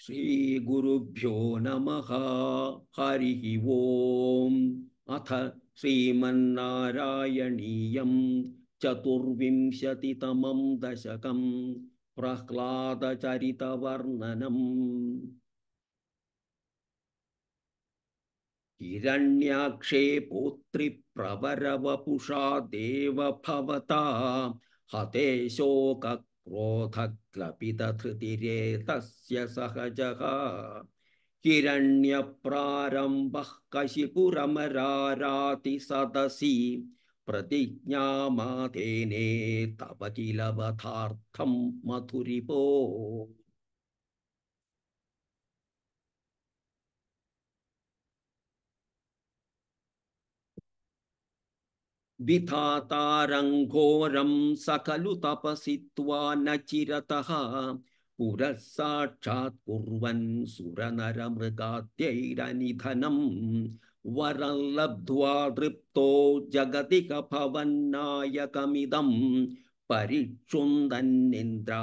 श्रीगुरुभ्यो नमः हरिः ओम् अथ श्रीमन्नारायणीयं चतुर्विंशतितमं दशकम् प्रह्लादचरितवर्णनम् हिरण्याक्षे पुत्रिप्रवरवपुषा देवभवता हते शोक क्रोधक्लपितधृतिरे तस्य सहजः हिरण्यप्रारम्भः कशिपुरमराराति सदसि प्रतिज्ञामातेने तव किलवथार्थं मधुरिपो विधातारङ्घोरं स खलु त्वा न चिरतः पुरः कुर्वन् सुरनरमृगाद्यैरनिधनं वरं लब्ध्वा तृप्तो जगदिकभवन्नायकमिदं परिक्षुन्दन्निन्द्रा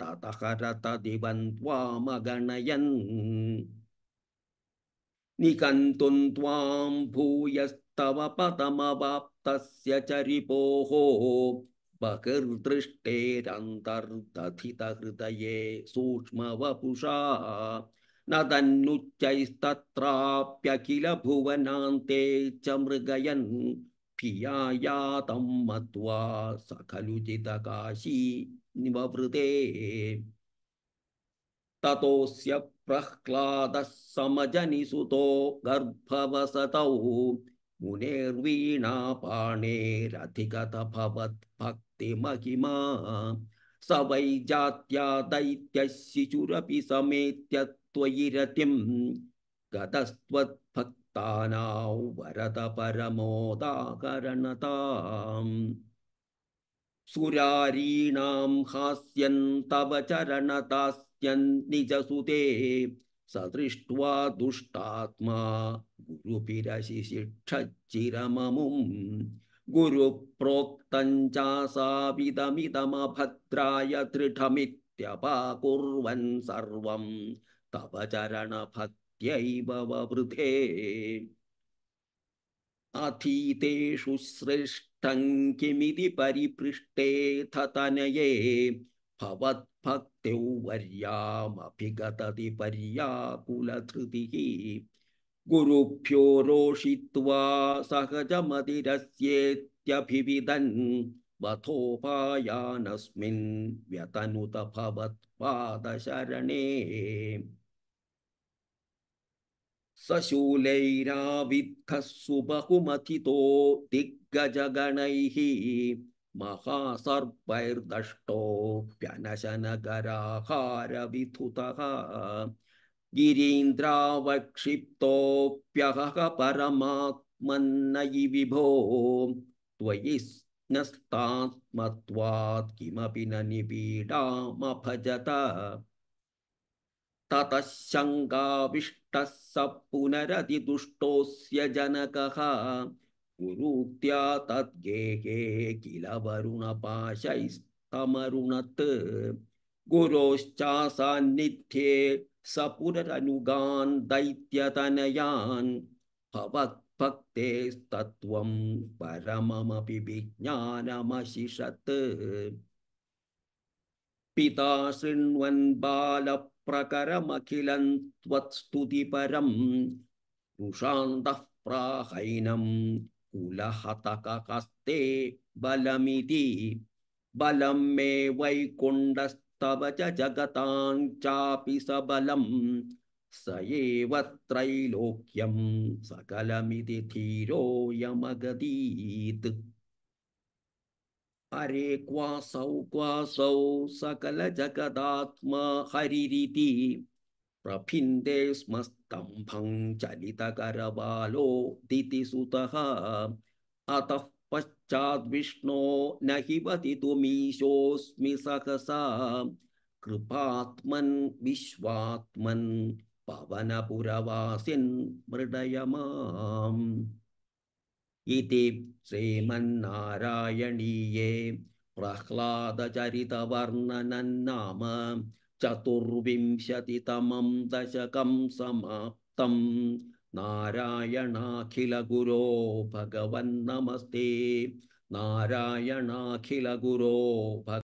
ततः रतदिवन् त्वामगणयन् निकन्तुं त्वां भूय तव पतमवाप्तस्य रिपोः बहिर्दृष्टेरन्तर्दधितहृदये सूक्ष्मवपुषा न तन्नुच्चैस्तत्राप्यखिलभुवनान्ते च मृगयन् पियायातं मत्वा स निववृते ततोऽस्य प्रह्लादः समजनिसुतो गर्भवसतौ मुनेर्वीणापाणेरधिगतभवत् भक्तिमहिमा स वै जात्या दैत्यः शिशुरपि समेत्य त्वयि रतिम् गतस्त्वद्भक्तानां वरद परमोदाकरणताम् सुरारीणां हास्यन् तव निजसुते स दृष्ट्वा दुष्टात्मा गुरुशिशिक्षिरममुम् गुरुप्रोक्तं चासादमभद्राय दृढमित्यपाकुर्वन् सर्वम् तव चरणभक्त्यैव ववृधे अथीतेषु श्रेष्ठं किमिति परिपृष्टेथ तनये भवद्भक्त्यौ वर्यामभिगतति पर्याकुलधृतिः गुरुभ्यो रोषित्वा सहजमतिरस्येत्यभिविदन् वथोपायानस्मिन् व्यतनुत भवत्पादशरणे सशूलैराविद्ध सुबहुमथितो दिग्गजगणैः महासर्पैर्दष्टोऽप्यनशनगराहारविधुतः गिरीन्द्रावक्षिप्तोऽप्यहः परमात्मन्नयि विभो त्वयि नस्तात्मत्वात् किमपि न निपीडामभजत ततः शङ्काविष्टः स पुनरतिदुष्टोऽस्य जनकः त्या तद्गेहे किल वरुणपाशैस्तमरुणत् गुरोश्चासान्निध्ये स पुनरनुगान् दैत्यतनयान् भवद्भक्तेस्तत्त्वम् परममपि विज्ञानमशिषत् पिता शृण्वन् त्वत्स्तुतिपरं रुशान्तः प्राहैनं कुलहतकहस्ते बलमिति बलं मे वैकुण्डस्तव च जगतां चापि सबलं स त्रैलोक्यं सकलमिति धीरोऽयमगदीत् अरे क्वासौ क्वासौ सकलजगदात्मा हरिरिति प्रफिन्दे स्मस्त स्तम्भं चलितकरबालो दितिसुतः अतः पश्चाद्विष्णो न हि वदितुमीशोऽस्मि सहसा कृपात्मन् विश्वात्मन् पवनपुरवासिन् मृडय इति श्रीमन्नारायणीये प्रह्लादचरितवर्णनन्नाम चतुर्विंशतितमं दशकं समाप्तं नारायणाखिलगुरो भगवन् नमस्ते नारायणाखिलगुरो भ